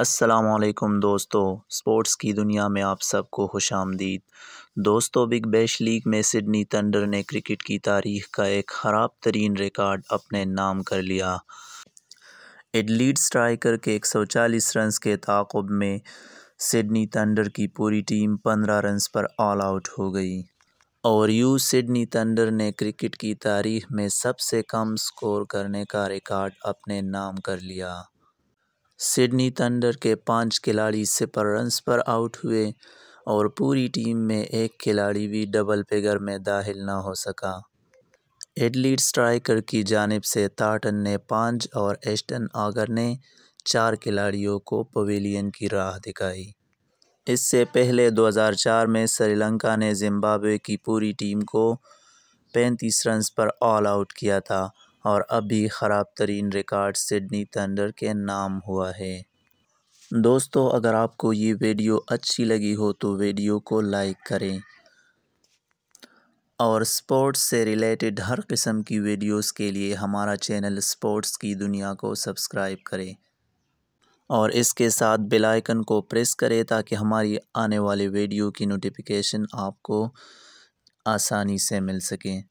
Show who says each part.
Speaker 1: असलकम दोस्तों स्पोर्ट्स की दुनिया में आप सबको खुश आमदीद दोस्तों बिग बैश लीग में सिडनी तंडर ने क्रिकेट की तारीख का एक ख़राब तरीन रिकॉर्ड अपने नाम कर लिया एडलीड स्ट्राइकर के 140 रन्स के ताकब में सिडनी तंडर की पूरी टीम 15 रन्स पर ऑल आउट हो गई और यू सिडनी तंडर ने क्रिकेट की तारीख में सबसे कम स्कोर करने का रिकॉर्ड अपने नाम कर लिया सिडनी थंडर के पांच खिलाड़ी सिपर रन्स पर आउट हुए और पूरी टीम में एक खिलाड़ी भी डबल फिगर में दाखिल न हो सका एडलीड स्ट्राइकर की जानब से ताटन ने पाँच और एस्टन आगर ने चार खिलाड़ियों को पवेलियन की राह दिखाई इससे पहले 2004 में श्रीलंका ने जिम्बाब्वे की पूरी टीम को 35 रन पर ऑल आउट किया था और अभी ख़राब तरीन रिकॉर्ड सिडनी थंडर के नाम हुआ है दोस्तों अगर आपको ये वीडियो अच्छी लगी हो तो वीडियो को लाइक करें और स्पोर्ट्स से रिलेटेड हर किस्म की वीडियोस के लिए हमारा चैनल स्पोर्ट्स की दुनिया को सब्सक्राइब करें और इसके साथ बेल आइकन को प्रेस करें ताकि हमारी आने वाले वीडियो की नोटिफिकेशन आपको आसानी से मिल सके